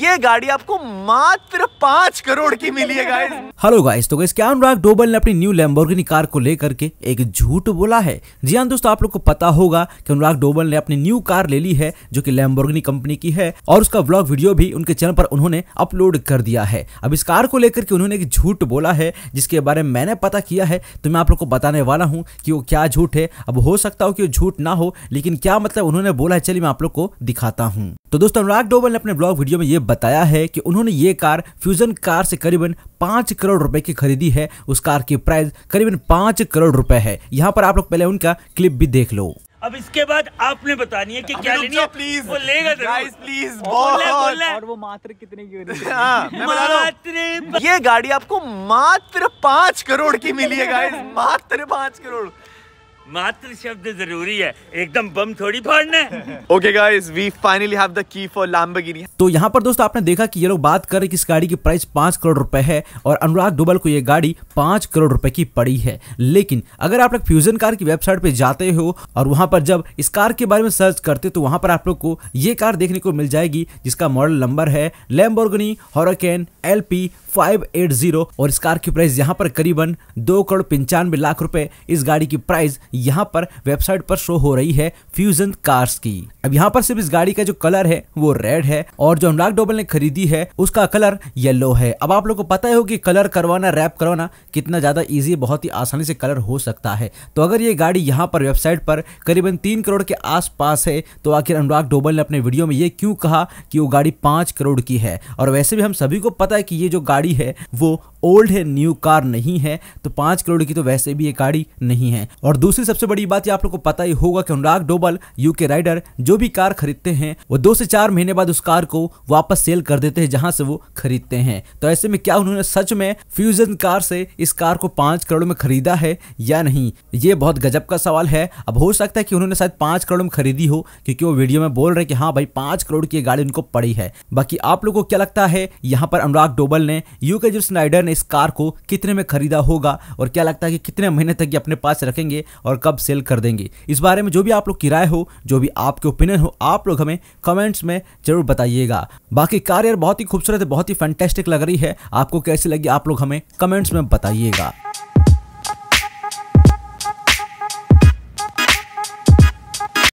ये गाड़ी आपको मात्र पांच करोड़ की मिली है गाइस हेलो गाइस तो गाइस क्या अनुराग डोबल ने अपनी न्यू लैम्बोर्गिनी कार को लेकर के एक झूठ बोला है जी हाँ दोस्तों आप लोग को पता होगा कि अनुराग डोबल ने अपनी न्यू कार ले ली है जो कि लैम्बोर्गिनी कंपनी की है और उसका ब्लॉग वीडियो भी उनके चैनल पर उन्होंने अपलोड कर दिया है अब इस कार को लेकर के उन्होंने एक झूठ बोला है जिसके बारे में मैंने पता किया है तो मैं आप लोग को बताने वाला हूँ कि वो क्या झूठ है अब हो सकता हो कि वो झूठ ना हो लेकिन क्या मतलब उन्होंने बोला है चलिए मैं आप लोग को दिखाता हूँ तो दोस्तों अनुराग डोबल ने अपने ब्लॉग वीडियो में ये बताया है कि उन्होंने ये कार फ्यूजन कार से करीबन पाँच करोड़ रुपए की खरीदी है उस कार की प्राइस करीबन पाँच करोड़ रुपए है यहाँ पर आप लोग पहले उनका क्लिप भी देख लो अब इसके बाद आपने बतानी है कि क्या लेनी है प्लीज वो लेगा गाइस प्लीज बोल और वो मात्र कितने की हो रही है हाँ, मात्र ये गाड़ी आपको मात्र पांच करोड़ की मिली है गाइस मात्र पांच करोड़ मात्र शब्द जरूरी है एकदम बम थोड़ी फाड़ना okay guys we finally have the key for Lamborghini तो यहाँ पर दोस्तों आपने देखा कि ये लोग बात कर रहे हैं कि इस गाड़ी की प्राइस पांच करोड़ रुपए है और अनुराग डुबल को ये गाड़ी पांच करोड़ रुपए की पड़ी है लेकिन अगर आप लोग फ्यूजन कार की वेबसाइट पे जाते हो और वहां पर जब इस कार के बारे में सर्च करते तो वहां पर आप लोग को ये कार देखने को मिल जाएगी जिसका मॉडल नंबर है लैम्बोर्गिनी हॉरकेन एल पी 580 और इस कार की प्राइस यहाँ पर करीबन दो करोड़ पंचानवे लाख रुपए इस गाड़ी की प्राइस यहाँ पर वेबसाइट पर शो हो रही है फ्यूजन कार्स की अब यहाँ पर सिर्फ इस गाड़ी का जो कलर है वो रेड है और जो अनुराग डोबल ने खरीदी है उसका कलर येलो है अब आप लोग को पता हो कि कलर करवाना रैप करवाना कितना ज्यादा ईजी बहुत ही आसानी से कलर हो सकता है तो अगर ये गाड़ी यहाँ पर वेबसाइट पर करीबन तीन करोड़ के आसपास है तो आखिर अनुराग डोबल ने अपने वीडियो में ये क्यों कहा कि वो गाड़ी पांच करोड़ की है और वैसे भी हम सभी को पता है कि ये जो गाड़ी है वो ओल्ड है न्यू कार नहीं है तो पांच करोड़ की तो वैसे भी ये गाड़ी नहीं है और दूसरी सबसे बड़ी बात आप लोग को पता ही होगा कि अनुराग डोबल यूके राइडर जो भी कार खरीदते हैं वो दो से चार महीने बाद उस कार को वापस सेल कर देते हैं जहां से वो खरीदते हैं तो ऐसे में क्या उन्होंने सच में फ्यूजन कार से इस कार को पांच करोड़ में खरीदा है या नहीं ये बहुत गजब का सवाल है अब हो सकता है कि उन्होंने शायद पांच करोड़ में खरीदी हो क्योंकि वो वीडियो में बोल रहे कि हाँ भाई पांच करोड़ की गाड़ी उनको पड़ी है बाकी आप लोग को क्या लगता है यहाँ पर अनुराग डोबल ने यूके जो स्नाइडर ने इस कार को कितने में खरीदा होगा और क्या लगता है कि कितने महीने तक ये अपने पास रखेंगे और कब सेल कर देंगे इस बारे में जो भी आप लोग किराए हो जो भी आपके ओपिनियन हो आप लोग हमें कमेंट्स में जरूर बताइएगा बाकी कार यार बहुत ही खूबसूरत है बहुत ही फैंटेस्टिक लग रही है आपको कैसी लगी आप लोग हमें कमेंट्स में बताइएगा